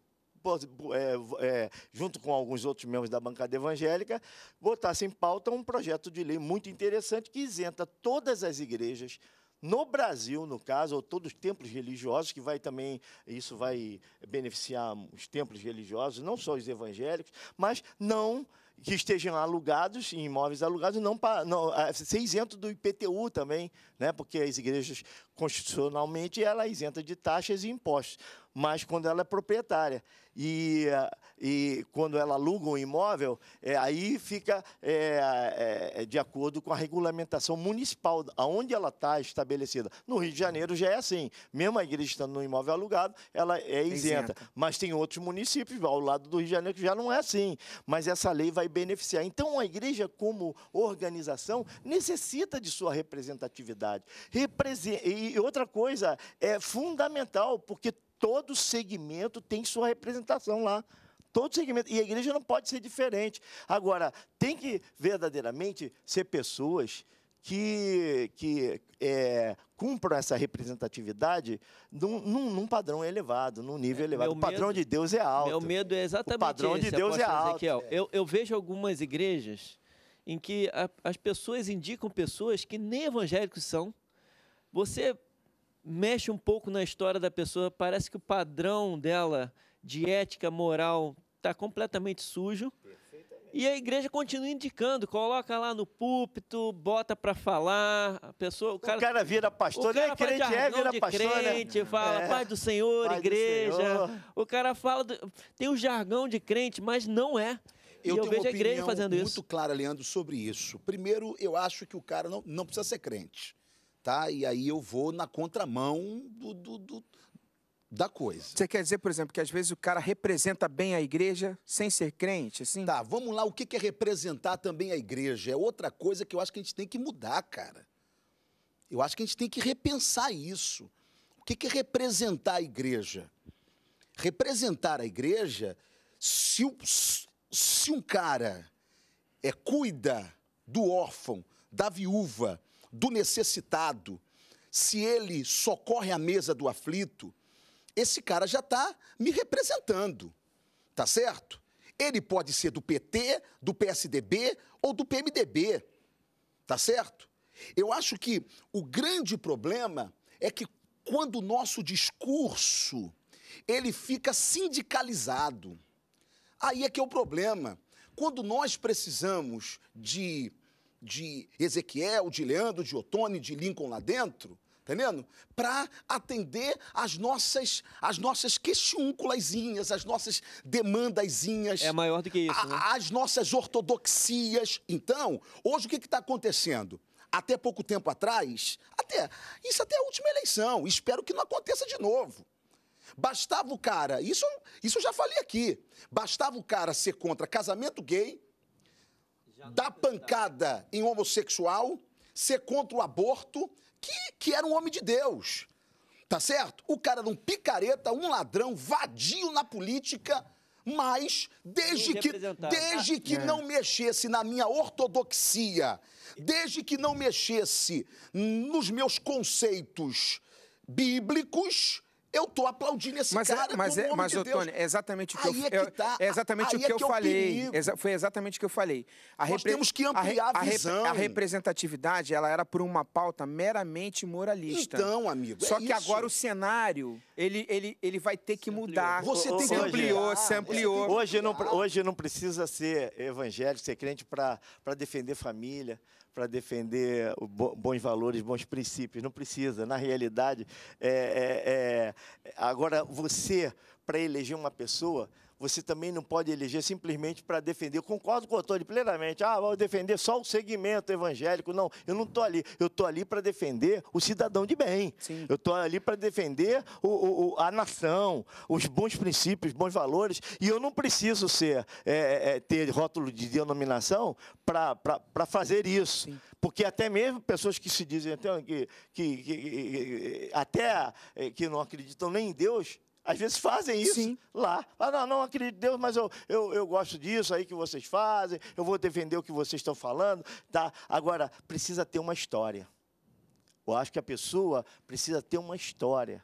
é, é, junto com alguns outros membros da bancada evangélica, botasse em pauta um projeto de lei muito interessante que isenta todas as igrejas no Brasil, no caso, ou todos os templos religiosos, que vai também, isso vai beneficiar os templos religiosos, não só os evangélicos, mas não que estejam alugados, em imóveis alugados, não, não ser isento do IPTU também, né? porque as igrejas, constitucionalmente, ela é isenta de taxas e impostos mas quando ela é proprietária. E, e quando ela aluga um imóvel, é, aí fica é, é, é de acordo com a regulamentação municipal, aonde ela está estabelecida. No Rio de Janeiro já é assim. Mesmo a igreja estando no imóvel alugado, ela é, é isenta. isenta. Mas tem outros municípios ao lado do Rio de Janeiro que já não é assim. Mas essa lei vai beneficiar. Então, a igreja, como organização, necessita de sua representatividade. e outra coisa é fundamental, porque todo segmento tem sua representação lá. Todo segmento. E a igreja não pode ser diferente. Agora, tem que verdadeiramente ser pessoas que, que é, cumpram essa representatividade num, num, num, padrão elevado, num nível é, elevado. O padrão medo, de Deus é alto. Meu medo é exatamente o padrão esse, de Deus é alto. Ezequiel. Eu, eu vejo algumas igrejas em que a, as pessoas indicam pessoas que nem evangélicos são. Você mexe um pouco na história da pessoa, parece que o padrão dela de ética, moral, está completamente sujo. E a igreja continua indicando, coloca lá no púlpito, bota para falar, a pessoa, o cara, o cara vira pastor, o cara é crente, é, vira de pastor, né? crente, né? fala é. paz do Senhor, Pai igreja. Do Senhor. O cara fala, do, tem o um jargão de crente, mas não é. Eu, e eu vejo a igreja fazendo muito isso. muito clara, Leandro, sobre isso. Primeiro, eu acho que o cara não, não precisa ser crente tá? E aí eu vou na contramão do, do, do, da coisa. Você quer dizer, por exemplo, que às vezes o cara representa bem a igreja sem ser crente, assim? Tá, vamos lá, o que é representar também a igreja? É outra coisa que eu acho que a gente tem que mudar, cara. Eu acho que a gente tem que repensar isso. O que é representar a igreja? Representar a igreja, se, o, se um cara é, cuida do órfão, da viúva, do necessitado, se ele socorre a mesa do aflito, esse cara já está me representando, tá certo? Ele pode ser do PT, do PSDB ou do PMDB, tá certo? Eu acho que o grande problema é que quando o nosso discurso ele fica sindicalizado, aí é que é o problema. Quando nós precisamos de de Ezequiel, de Leandro, de Otone, de Lincoln lá dentro, tá entendendo? Para atender as nossas as nossas questiúnculazinhas, as nossas demandazinhas. É maior do que isso, a, né? As nossas ortodoxias. Então, hoje o que está acontecendo? Até pouco tempo atrás, até isso até é a última eleição. Espero que não aconteça de novo. Bastava o cara, isso, isso eu já falei aqui. Bastava o cara ser contra casamento gay, dar pancada em homossexual, ser contra o aborto, que, que era um homem de Deus. Tá certo? O cara era um picareta, um ladrão, vadio na política, mas desde que, desde que é. não mexesse na minha ortodoxia, desde que não mexesse nos meus conceitos bíblicos, eu tô aplaudindo esse mas, é, cara. Mas, é, mas de é exatamente o que aí eu, é que é tá, é exatamente o que, é que eu é falei. foi exatamente o que eu falei. A Nós repre... temos que ampliar a, a visão. A, representatividade, ela era por uma pauta meramente moralista. Então, amigo, Só é que isso. agora o cenário, ele, ele, ele vai ter que mudar. Você tem que ampliar. ampliou, se ampliou. Hoje não, hoje não precisa ser evangélico, ser crente para defender família, para defender bons valores, bons princípios. Não precisa. Na realidade, é, é, é... agora você, para eleger uma pessoa, você também não pode eleger simplesmente para defender. Eu concordo com o Antônio plenamente. Ah, vou defender só o segmento evangélico. Não, eu não estou ali. Eu estou ali para defender o cidadão de bem. Sim. Eu estou ali para defender o, o, a nação, os bons princípios, bons valores. E eu não preciso ser é, é, ter rótulo de denominação para fazer isso. Sim. Porque até mesmo pessoas que se dizem então, que, que, que, que até é, que não acreditam nem em Deus às vezes fazem isso Sim. lá. Ah, não, não acredito em Deus, mas eu, eu, eu gosto disso aí que vocês fazem, eu vou defender o que vocês estão falando. Tá? Agora, precisa ter uma história. Eu acho que a pessoa precisa ter uma história.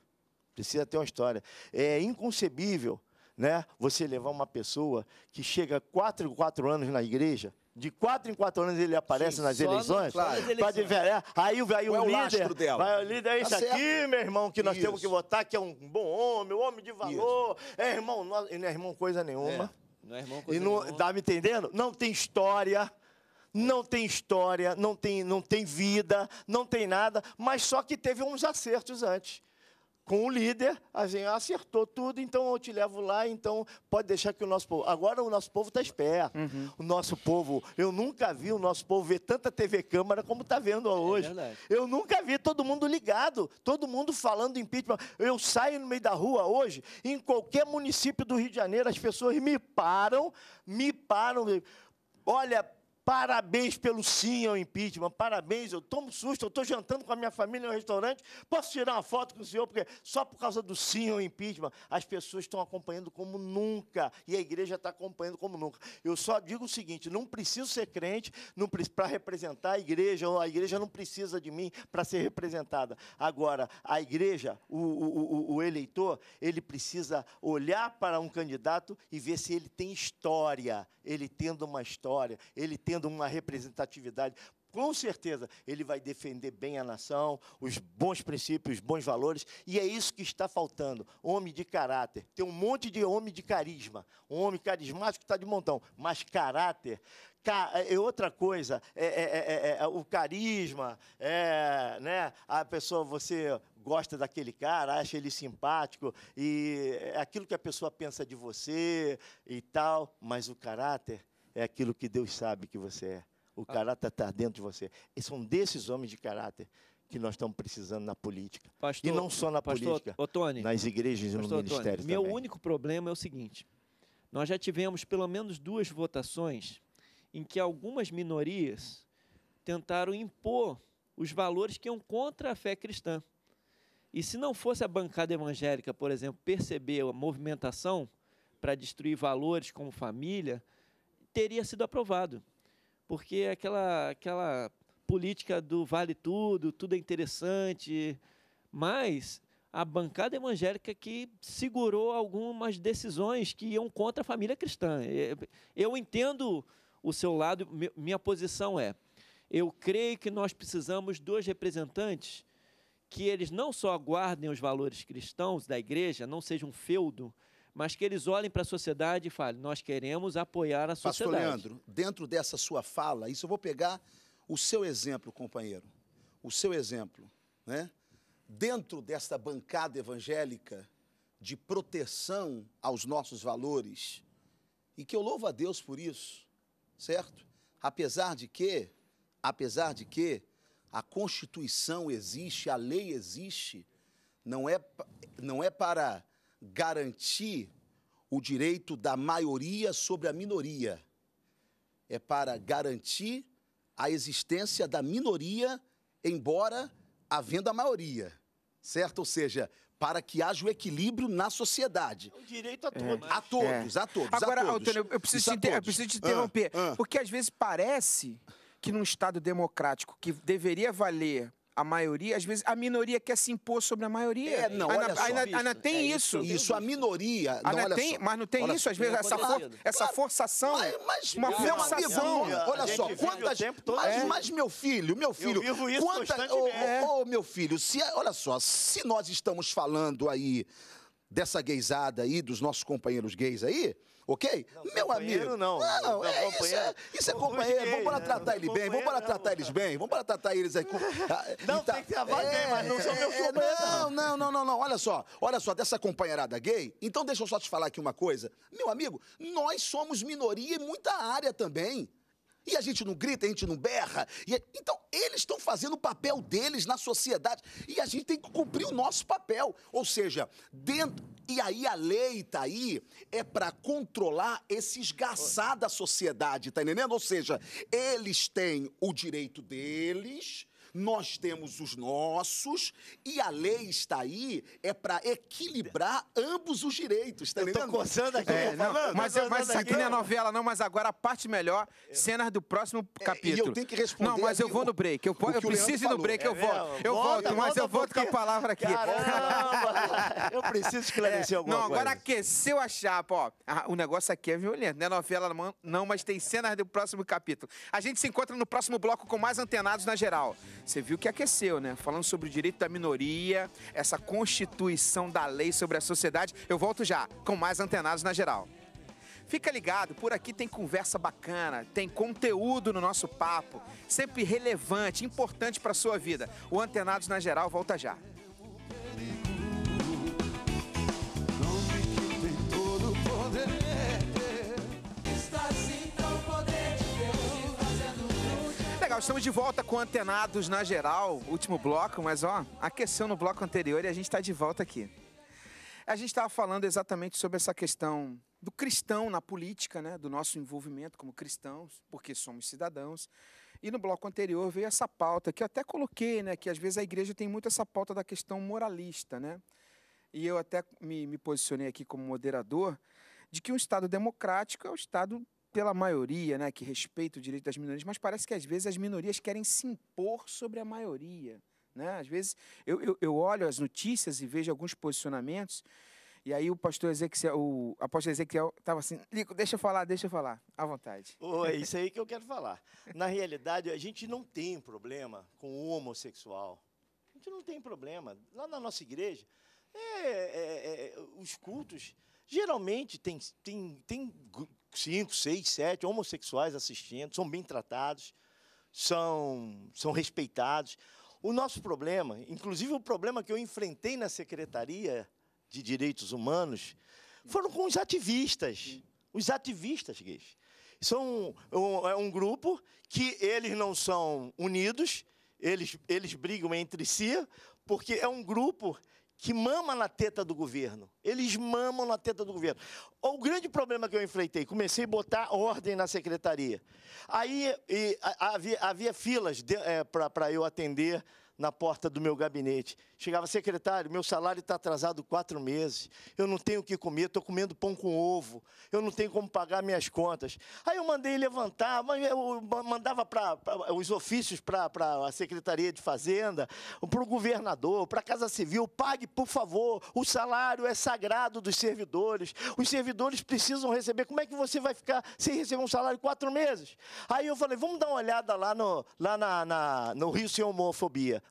Precisa ter uma história. É inconcebível né, você levar uma pessoa que chega quatro, quatro anos na igreja de quatro em quatro anos ele aparece Sim, nas eleições, claro. para diferenciar. Aí vai o, é o líder, dela? vai o líder é isso tá aqui, meu irmão, que nós isso. temos que votar, que é um bom homem, um homem de valor, isso. é irmão, não é irmão coisa nenhuma. É. Não é irmão coisa e não, nenhuma. dá me entendendo? Não tem história não tem história, não tem, não tem vida, não tem nada, mas só que teve uns acertos antes com o líder, assim, acertou tudo, então eu te levo lá, então pode deixar que o nosso povo. Agora o nosso povo está esperto. Uhum. O nosso povo, eu nunca vi o nosso povo ver tanta TV Câmara como está vendo é hoje. É eu nunca vi todo mundo ligado, todo mundo falando impeachment. Eu saio no meio da rua hoje, em qualquer município do Rio de Janeiro, as pessoas me param, me param. Olha, Parabéns pelo sim ao impeachment, parabéns. Eu tomo susto, eu estou jantando com a minha família no restaurante. Posso tirar uma foto com o senhor? Porque só por causa do sim ao impeachment, as pessoas estão acompanhando como nunca e a igreja está acompanhando como nunca. Eu só digo o seguinte: não preciso ser crente para representar a igreja, a igreja não precisa de mim para ser representada. Agora, a igreja, o, o, o eleitor, ele precisa olhar para um candidato e ver se ele tem história, ele tendo uma história, ele tendo tendo uma representatividade, com certeza ele vai defender bem a nação, os bons princípios, os bons valores, e é isso que está faltando. Homem de caráter. Tem um monte de homem de carisma. Um homem carismático está de montão, mas caráter é outra coisa, é, é, é, o carisma, né? A pessoa, você gosta daquele cara, acha ele simpático e é aquilo que a pessoa pensa de você e tal, mas o caráter é aquilo que Deus sabe que você é. O ah. caráter está dentro de você. E são desses homens de caráter que nós estamos precisando na política. Pastor, e não só na pastor, política, Otone, nas igrejas e no ministério Otone, Meu único problema é o seguinte, nós já tivemos pelo menos duas votações em que algumas minorias tentaram impor os valores que iam contra a fé cristã. E se não fosse a bancada evangélica, por exemplo, perceber a movimentação para destruir valores como família, teria sido aprovado. Porque aquela, aquela política do vale tudo, tudo é interessante, mas a bancada evangélica que segurou algumas decisões que iam contra a família cristã. Eu entendo o seu lado, minha posição é: eu creio que nós precisamos dos representantes que eles não só guardem os valores cristãos da igreja, não seja um feudo, mas que eles olhem para a sociedade e falem: nós queremos apoiar a sociedade. Pastor Leandro, dentro dessa sua fala, isso eu vou pegar o seu exemplo, companheiro. O seu exemplo. Né? Dentro desta bancada evangélica de proteção aos nossos valores, e que eu louvo a Deus por isso, certo? Apesar de que, apesar de que a Constituição existe, a lei existe, não é, não é para garantir o direito da maioria sobre a minoria. É para garantir a existência da minoria, embora havendo a maioria. Certo? Ou seja, para que haja o equilíbrio na sociedade. O é direito é. a todos. É. A todos, é. a todos. Agora, a todos. Antônio, eu preciso, te, inter... eu preciso te ah, interromper. Ah, ah. Porque às vezes parece que num Estado democrático que deveria valer a maioria, às vezes a minoria quer se impor sobre a maioria. É, não, Ana, olha só. Ana, Ana tem é isso. isso. Isso, a minoria. Ana não, olha tem, só. Mas não tem olha isso, às vezes, essa, for, essa forçação. Mas, mas uma meu forçação. Amigo, olha só, quantas. Mas, é. mas, meu filho, meu filho. Eu vivo isso quanta, constantemente. Ô, oh, oh, meu filho, se, olha só, se nós estamos falando aí dessa gaysada aí, dos nossos companheiros gays aí, ok? Não, Meu amigo. Não, não, não é, isso é, isso é companheiro. vamos para né? tratar ele bem, vamos para tratar eles bem, vamos para tratar eles aí. Ah, não, tá, tem que ser a voz é, mas não sou é, meu é, sobrinho. Não, não, não, não, não. Olha só, olha só, dessa companheirada gay, então deixa eu só te falar aqui uma coisa. Meu amigo, nós somos minoria em muita área também. E a gente não grita, a gente não berra. E... É, então, eles estão fazendo o papel deles na sociedade. E a gente tem que cumprir o nosso papel. Ou seja, dentro. E aí a lei tá aí é para controlar esse esgarçar da sociedade, tá entendendo? Ou seja, eles têm o direito deles nós temos os nossos e a lei está aí é para equilibrar ambos os direitos, tá eu Tô coçando aqui, é, não, mas, é, eu mas isso aqui não é novela não, mas agora a parte melhor, é. cenas do próximo capítulo. É, e eu tenho que responder. Não, mas eu vou no break. Eu, eu preciso ir no break, é eu volto. Eu volta, volto, mas eu volto porque... com a palavra aqui. Caramba! eu preciso esclarecer é, alguma coisa. Não, agora aqueceu a chapa, ó. Ah, o negócio aqui é violento, não é novela não, mas tem cenas do próximo capítulo. A gente se encontra no próximo bloco com mais antenados na geral. Você viu que aqueceu, né? Falando sobre o direito da minoria, essa constituição da lei sobre a sociedade. Eu volto já com mais antenados na geral. Fica ligado, por aqui tem conversa bacana, tem conteúdo no nosso papo, sempre relevante, importante para sua vida. O Antenados na Geral volta já. Não legal, estamos de volta com Antenados na geral, último bloco, mas ó, aqueceu no bloco anterior e a gente está de volta aqui. A gente estava falando exatamente sobre essa questão do cristão na política, né, do nosso envolvimento como cristãos, porque somos cidadãos. E no bloco anterior veio essa pauta que eu até coloquei, né, que às vezes a igreja tem muito essa pauta da questão moralista, né? E eu até me, me posicionei aqui como moderador de que um Estado democrático é o Estado pela maioria, né, que respeita o direito das minorias, mas parece que às vezes as minorias querem se impor sobre a maioria. Né? Às vezes eu, eu, eu olho as notícias e vejo alguns posicionamentos, e aí o pastor Ezequiel, o apóstolo Ezequiel estava assim, Lico, deixa eu falar, deixa eu falar, à vontade. Oh, é isso aí que eu quero falar. Na realidade, a gente não tem problema com o homossexual. A gente não tem problema. Lá na nossa igreja, é, é, é, os cultos geralmente tem, tem, tem cinco, seis, sete homossexuais assistindo, são bem tratados, são, são respeitados. O nosso problema, inclusive o problema que eu enfrentei na Secretaria de Direitos Humanos, foram com os ativistas, os ativistas gays. São um, é um grupo que eles não são unidos, eles, eles brigam entre si, porque é um grupo que mama na teta do governo. Eles mamam na teta do governo. O grande problema que eu enfrentei, comecei a botar ordem na secretaria. Aí e, havia, havia, filas é, para eu atender na porta do meu gabinete. Chegava, secretário, meu salário está atrasado quatro meses, eu não tenho o que comer, estou comendo pão com ovo, eu não tenho como pagar minhas contas. Aí eu mandei levantar, eu mandava pra, pra os ofícios para a Secretaria de Fazenda, para o governador, para a Casa Civil, pague, por favor, o salário é sagrado dos servidores, os servidores precisam receber, como é que você vai ficar sem receber um salário quatro meses? Aí eu falei, vamos dar uma olhada lá no, lá na, na no Rio Sem Homofobia.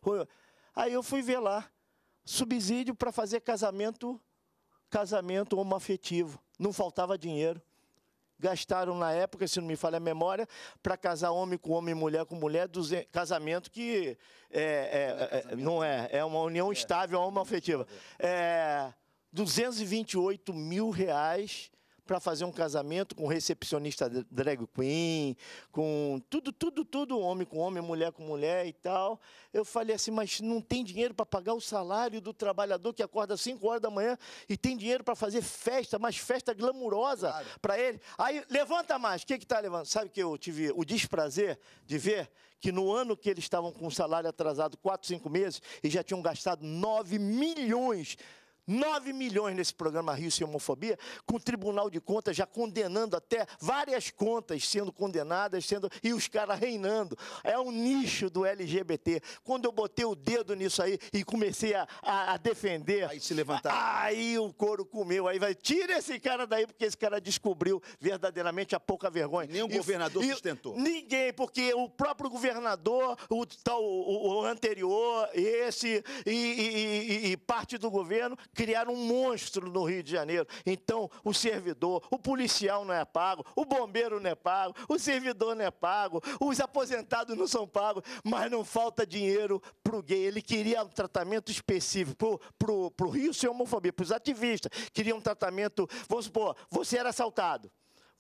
Aí eu fui ver lá, subsídio para fazer casamento, casamento homoafetivo. Não faltava dinheiro. Gastaram na época, se não me falha a memória, para casar homem com homem, mulher com mulher, casamento que é, é, é não, é, não, é é, uma união é. estável, é homoafetiva. É, 228 mil reais para fazer um casamento com recepcionista drag queen, com tudo, tudo, tudo, homem com homem, mulher com mulher e tal. Eu falei assim, mas não tem dinheiro para pagar o salário do trabalhador que acorda às 5 horas da manhã e tem dinheiro para fazer festa, mas festa glamurosa claro. para ele. Aí, levanta mais, o que que tá levando? Sabe que eu tive o desprazer de ver que no ano que eles estavam com o salário atrasado 4, 5 meses e já tinham gastado 9 milhões 9 milhões nesse programa Rio Sem Homofobia, com o Tribunal de Contas já condenando até várias contas sendo condenadas, sendo e os caras reinando. É um nicho do LGBT. Quando eu botei o dedo nisso aí e comecei a, a, a defender. Aí se levantar. Aí o couro comeu. Aí vai, tira esse cara daí, porque esse cara descobriu verdadeiramente a pouca vergonha. nenhum governador e, sustentou. Ninguém, porque o próprio governador, o, o, o anterior, esse e, e parte do governo criaram um monstro no Rio de Janeiro. Então, o servidor, o policial não é pago, o bombeiro não é pago, o servidor não é pago, os aposentados não são pagos, mas não falta dinheiro para o gay. Ele queria um tratamento específico para o Rio sem é homofobia, para os ativistas. Queria um tratamento, vamos supor, você era assaltado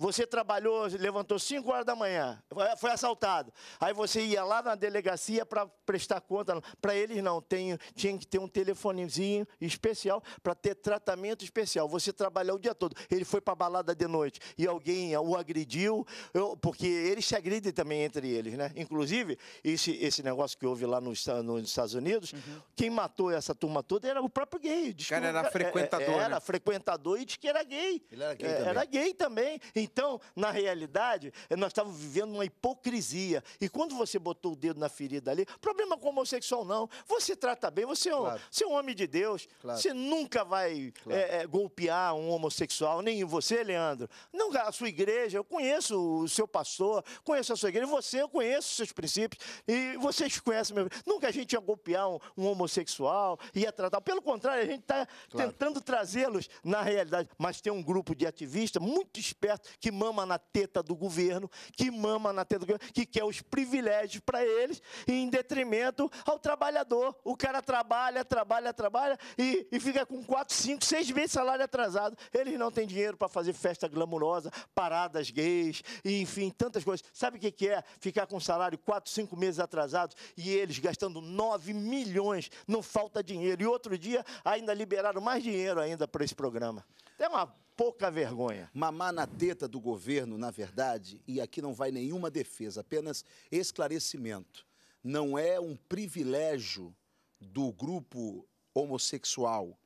você trabalhou, levantou 5 horas da manhã, foi assaltado. Aí você ia lá na delegacia para prestar conta. Para eles não, tem, tinha que ter um telefonezinho especial para ter tratamento especial. Você trabalhou o dia todo. Ele foi para balada de noite e alguém o agrediu, eu, porque eles se agridem também entre eles, né? Inclusive, esse, esse negócio que houve lá nos, nos Estados Unidos, uhum. quem matou essa turma toda era o próprio gay. O cara era é, é, frequentador. Era, né? frequentador e diz que era gay. Ele era gay é, também. Era gay também. Então, então, na realidade, nós estávamos vivendo uma hipocrisia. E quando você botou o dedo na ferida ali, problema com homossexual não. Você trata bem, você é um, claro. você é um homem de Deus. Claro. Você nunca vai claro. é, é, golpear um homossexual, nem você, Leandro. Não, a sua igreja, eu conheço o seu pastor, conheço a sua igreja, você, eu conheço os seus princípios. E vocês conhecem meu. Nunca a gente ia golpear um, um homossexual, ia tratar. Pelo contrário, a gente está tentando trazê-los na realidade. Mas tem um grupo de ativistas muito esperto que mama na teta do governo, que mama na teta do governo, que quer os privilégios para eles, em detrimento ao trabalhador. O cara trabalha, trabalha, trabalha e, e fica com 4, 5, 6 meses de salário atrasado. Eles não têm dinheiro para fazer festa glamurosa, paradas gays, e, enfim, tantas coisas. Sabe o que, é ficar com salário 4, 5 meses atrasado e eles gastando 9 milhões? Não falta dinheiro. E outro dia ainda liberaram mais dinheiro ainda para esse programa. É uma pouca vergonha. Mamar na teta do governo, na verdade, e aqui não vai nenhuma defesa, apenas esclarecimento. Não é um privilégio do grupo homossexual,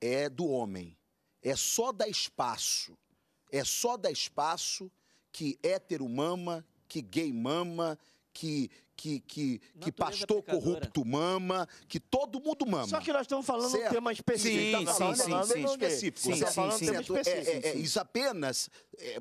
é do homem. É só dar espaço. É só dar espaço que hétero mama, que gay mama, que, que, que, que pastor pecadora. corrupto mama, que todo mundo mama. Só que nós estamos falando certo? um tema específico. Sim, tá sim, sim, sim, específico. Sim, tá sim, sim, É, é, é, é, isso apenas... É,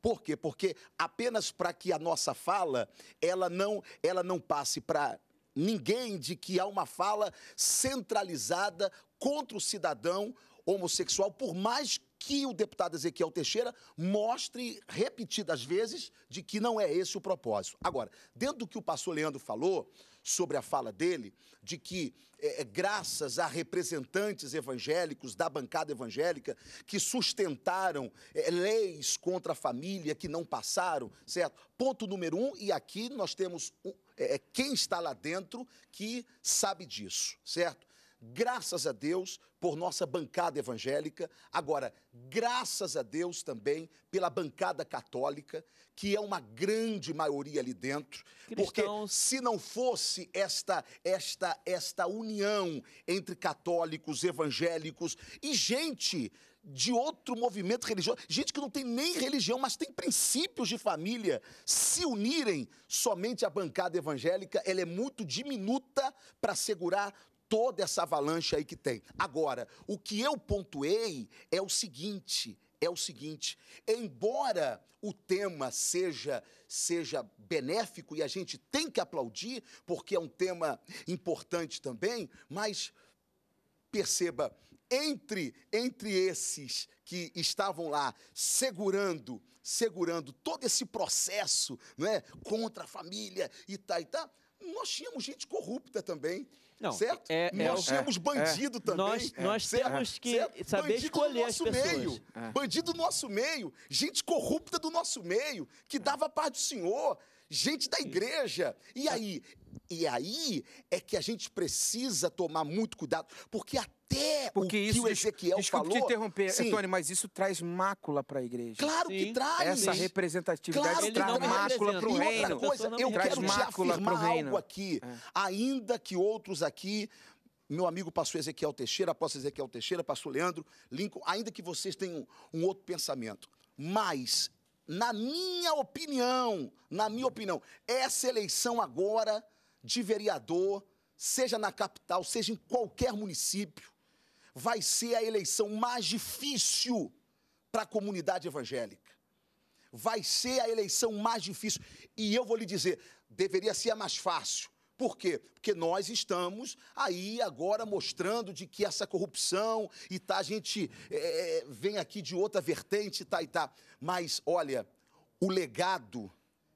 por quê? Porque apenas para que a nossa fala ela não, ela não passe para ninguém de que há uma fala centralizada contra o cidadão homossexual, por mais que o deputado Ezequiel Teixeira mostre repetidas vezes de que não é esse o propósito. Agora, dentro do que o pastor Leandro falou sobre a fala dele, de que é, é graças a representantes evangélicos da bancada evangélica que sustentaram é, leis contra a família que não passaram, certo? Ponto número um, e aqui nós temos um, é, é, quem está lá dentro que sabe disso, certo? graças a Deus por nossa bancada evangélica, agora, graças a Deus também pela bancada católica, que é uma grande maioria ali dentro, Cristãos. porque se não fosse esta esta esta união entre católicos, evangélicos e gente de outro movimento religioso, gente que não tem nem religião, mas tem princípios de família, se unirem somente à bancada evangélica, ela é muito diminuta para segurar toda essa avalanche aí que tem. Agora, o que eu pontuei é o seguinte, é o seguinte, embora o tema seja seja benéfico e a gente tem que aplaudir, porque é um tema importante também, mas perceba, entre entre esses que estavam lá segurando, segurando todo esse processo, não é, contra a família e tal e tal, nós tínhamos gente corrupta também. Não, certo? É, é, é, é. nós é, é, bandido também. Nós, nós certo? temos que certo? saber bandido escolher nosso as pessoas. meio. Bandido do nosso meio, gente corrupta do nosso meio, que dava a paz do Senhor, gente da igreja. E tá. aí, e aí é que a gente precisa tomar muito cuidado, porque até porque o que o Ezequiel desculpa falou... te interromper, sim. Antônio, mas isso traz mácula para a igreja. Claro sim. que traz. Essa representatividade claro traz mácula para o reino. Outra coisa, eu quero te afirmar algo aqui, é. ainda que outros aqui meu amigo pastor Ezequiel Teixeira, apóstolo Ezequiel Teixeira, pastor Leandro, Lincoln, ainda que vocês tenham um, um outro pensamento. Mas, na minha opinião, na minha opinião, essa eleição agora de vereador, seja na capital, seja em qualquer município, vai ser a eleição mais difícil para a comunidade evangélica. Vai ser a eleição mais difícil. E eu vou lhe dizer, deveria ser a mais fácil. Por quê? Porque nós estamos aí agora mostrando de que essa corrupção e tá, a gente é, é vem aqui de outra vertente, tá e tá. Mas olha, o legado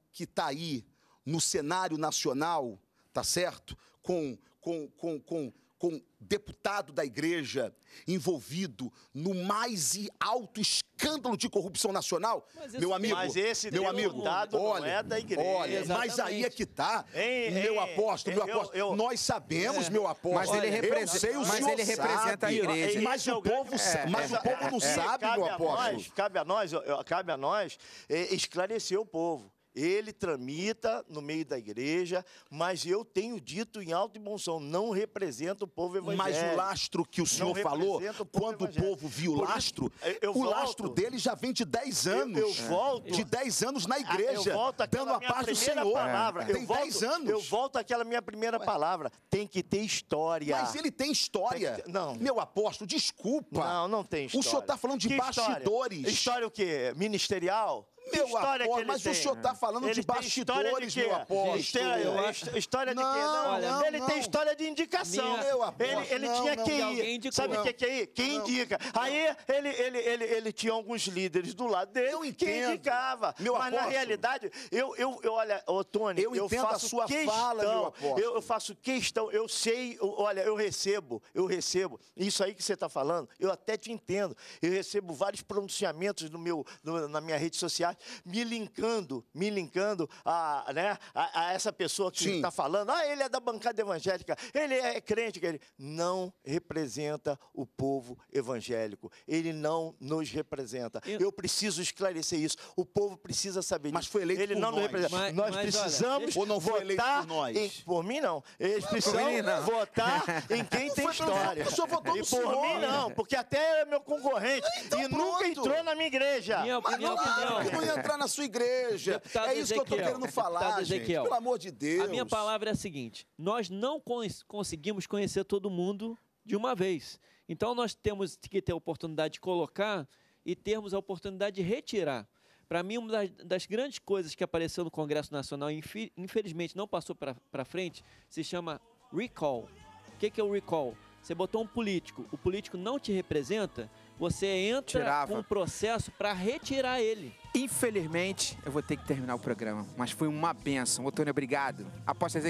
que está aí no cenário nacional tá certo? Com, com, com, com, com deputado da igreja envolvido no mais alto escândalo de corrupção nacional, meu amigo, mas esse meu amigo, é olha, é da igreja. Olha, mas aí é que tá, ei, meu apóstolo, meu eu, eu, nós sabemos, é. meu apóstolo, mas ele representa, o mas ele representa sabe, a igreja, mas é o povo, é, mas o povo não é. sabe, meu apóstolo. A nós, cabe a nós, cabe a nós eh, esclarecer o povo. Ele tramita no meio da igreja, mas eu tenho dito em alto e bom som, não representa o povo evangélico. Mas o lastro que o senhor falou, o quando evangélico. o povo viu o lastro, o volto, lastro dele já vem de 10 anos. Eu, eu volto. É. De 10 anos na igreja, dando a paz do Senhor. Palavra. É. Tem 10 anos. Eu volto àquela minha primeira palavra, tem que ter história. Mas ele tem história. Tem ter, não. Meu apóstolo, desculpa. Não, não tem história. O senhor está falando de que bastidores. História? história o quê? Ministerial? Meu história apóstolo, mas tem, o senhor está falando ele de bastidores, de meu apóstolo. História, história de quê? Não, não, ele não. tem história de indicação. meu apóstolo. Ele, tinha que ir. Sabe o que é ir? Quem indica. Aí ele, ele, ele, ele tinha alguns líderes do lado dele eu que indicava. Meu mas apóstolo. na realidade, eu, eu, eu olha, ô, Tony, eu, eu faço sua questão, fala, meu Eu, eu faço questão, eu sei, eu, olha, eu recebo, eu recebo. Isso aí que você está falando, eu até te entendo. Eu recebo vários pronunciamentos no meu, no, na minha rede social sociais, me linkando, me linkando a, né, a, a essa pessoa que está falando. Ah, ele é da bancada evangélica, ele é crente. Ele não representa o povo evangélico. Ele não nos representa. Eu, Eu preciso esclarecer isso. O povo precisa saber Mas foi eleito ele por não nós. Nos representa. Mas, nós mas precisamos olha, ou não foi votar? por nós. Em, por mim, não. Eles precisam não. votar em quem não tem história. Pelo... votou e por senhor. mim, não, porque até era é meu concorrente ah, então, e pronto. nunca entrou na minha igreja. Minha, minha opinião ia entrar na sua igreja. Deputado é isso Ezequiel, que eu tô querendo falar, gente, pelo amor de Deus. A minha palavra é a seguinte, nós não cons conseguimos conhecer todo mundo de uma vez. Então, nós temos que ter a oportunidade de colocar e termos a oportunidade de retirar. Para mim, uma das, das, grandes coisas que apareceu no Congresso Nacional, infelizmente não passou para frente, se chama recall. O que, que é o recall? Você botou um político, o político não te representa, você entra Tirava. com um processo para retirar ele. Infelizmente, eu vou ter que terminar o programa, mas foi uma benção. Otônio, obrigado.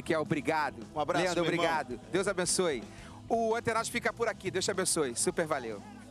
que é obrigado. Um abraço, Leandro, obrigado. Irmão. Deus abençoe. O Antenato fica por aqui. Deus te abençoe. Super valeu.